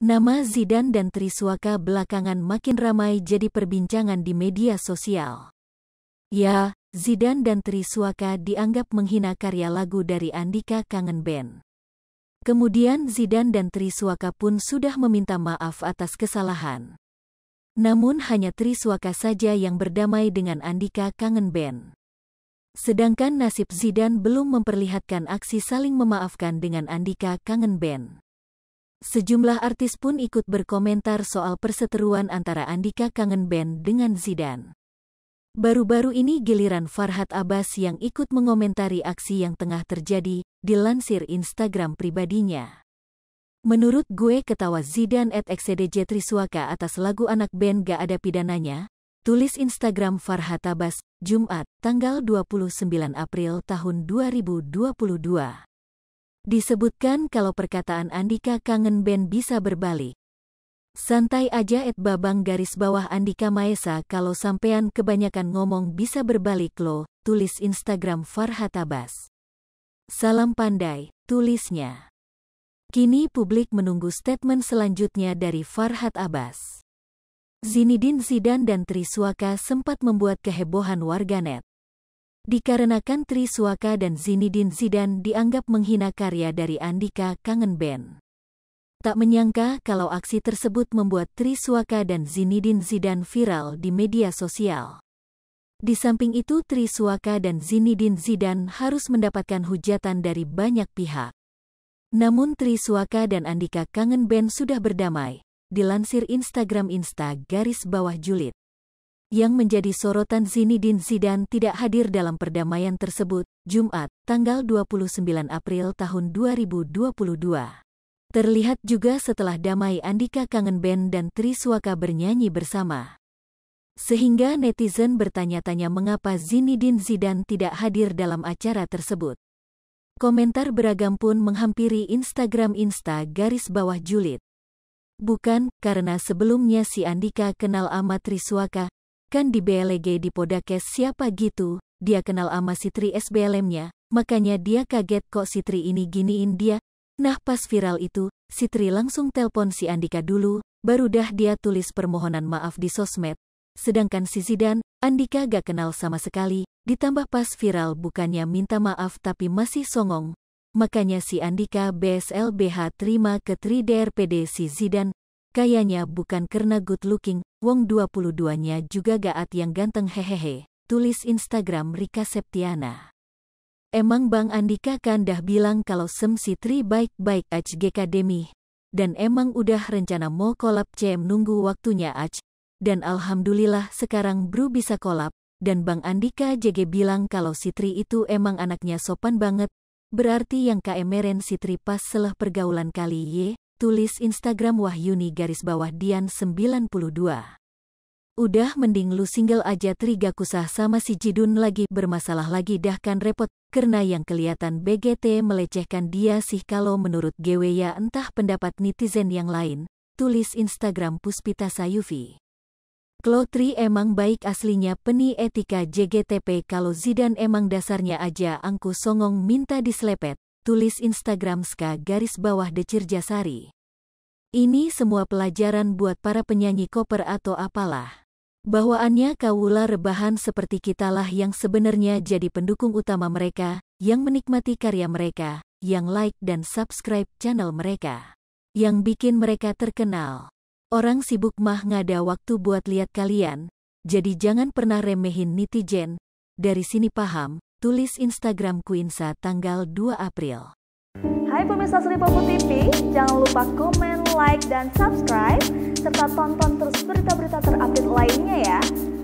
Nama Zidan dan Triswaka belakangan makin ramai jadi perbincangan di media sosial. Ya, Zidan dan Triswaka dianggap menghina karya lagu dari Andika Kangen Band. Kemudian Zidan dan Triswaka pun sudah meminta maaf atas kesalahan. Namun hanya Triswaka saja yang berdamai dengan Andika Kangen Band. Sedangkan nasib Zidan belum memperlihatkan aksi saling memaafkan dengan Andika Kangen Band. Sejumlah artis pun ikut berkomentar soal perseteruan antara Andika Kangen Band dengan Zidane. Baru-baru ini giliran Farhat Abbas yang ikut mengomentari aksi yang tengah terjadi, dilansir Instagram pribadinya. Menurut gue ketawa Zidane at XCDJ Triswaka atas lagu anak band gak ada pidananya, tulis Instagram Farhat Abbas, Jumat, tanggal 29 April tahun 2022. Disebutkan kalau perkataan Andika kangen band bisa berbalik. Santai aja et babang garis bawah Andika Maesa kalau sampean kebanyakan ngomong bisa berbalik lo, tulis Instagram Farhat Abbas. Salam pandai, tulisnya. Kini publik menunggu statement selanjutnya dari Farhat Abbas. Zinedine Zidane dan Triswaka sempat membuat kehebohan warganet. Dikarenakan Tri Suaka dan Zinidin Zidan dianggap menghina karya dari Andika Kangenben, Tak menyangka kalau aksi tersebut membuat Tri Suaka dan Zinidin Zidan viral di media sosial. Di samping itu Tri Suaka dan Zinidin Zidan harus mendapatkan hujatan dari banyak pihak. Namun Tri Suaka dan Andika Kangenben sudah berdamai, dilansir Instagram Insta garis bawah julid yang menjadi sorotan Zinedine Zidane tidak hadir dalam perdamaian tersebut, Jumat, tanggal 29 April tahun 2022. Terlihat juga setelah damai Andika Band dan Tri Suaka bernyanyi bersama. Sehingga netizen bertanya-tanya mengapa Zinedine Zidane tidak hadir dalam acara tersebut. Komentar beragam pun menghampiri Instagram Insta garis bawah julid. Bukan, karena sebelumnya si Andika kenal Amat Triswaka, Kan di BLG di Podakes siapa gitu, dia kenal ama Sitri SBLM-nya, makanya dia kaget kok Sitri ini giniin dia. Nah pas viral itu, Sitri langsung telpon si Andika dulu, baru dah dia tulis permohonan maaf di sosmed. Sedangkan si Zidan, Andika gak kenal sama sekali, ditambah pas viral bukannya minta maaf tapi masih songong. Makanya si Andika BSLBH terima ke 3DRPD si Zidan, Kayanya bukan karena good looking, Wong 22-nya juga gaat yang ganteng hehehe, tulis Instagram Rika Septiana. Emang Bang Andika kan dah bilang kalau Sem tri baik-baik aj Demi, dan emang udah rencana mau kolab CM nunggu waktunya aj, dan alhamdulillah sekarang Bru bisa kolab, dan Bang Andika JG bilang kalau Sitri itu emang anaknya sopan banget, berarti yang KMRN Sitri pas selah pergaulan kali ye, Tulis Instagram Wahyuni garis bawah Dian 92. Udah mending lu single aja Triga Kusah sama si Jidun lagi bermasalah lagi dah kan repot, karena yang kelihatan BGT melecehkan dia sih kalau menurut GW ya entah pendapat netizen yang lain, tulis Instagram Puspita Sayufi. Klotri emang baik aslinya peni etika JGTP kalau Zidan emang dasarnya aja angku songong minta dislepet, Tulis Instagram Ska garis bawah Decirjasari. Ini semua pelajaran buat para penyanyi koper atau apalah. Bawaannya kawula rebahan seperti kitalah yang sebenarnya jadi pendukung utama mereka, yang menikmati karya mereka, yang like dan subscribe channel mereka. Yang bikin mereka terkenal. Orang sibuk mah ngada waktu buat lihat kalian, jadi jangan pernah remehin netizen. Dari sini paham, Tulis Instagram Queensa tanggal 2 April. Hai pemirsa Sri Popo TV, jangan lupa komen, like, dan subscribe, serta tonton terus berita-berita terupdate lainnya ya.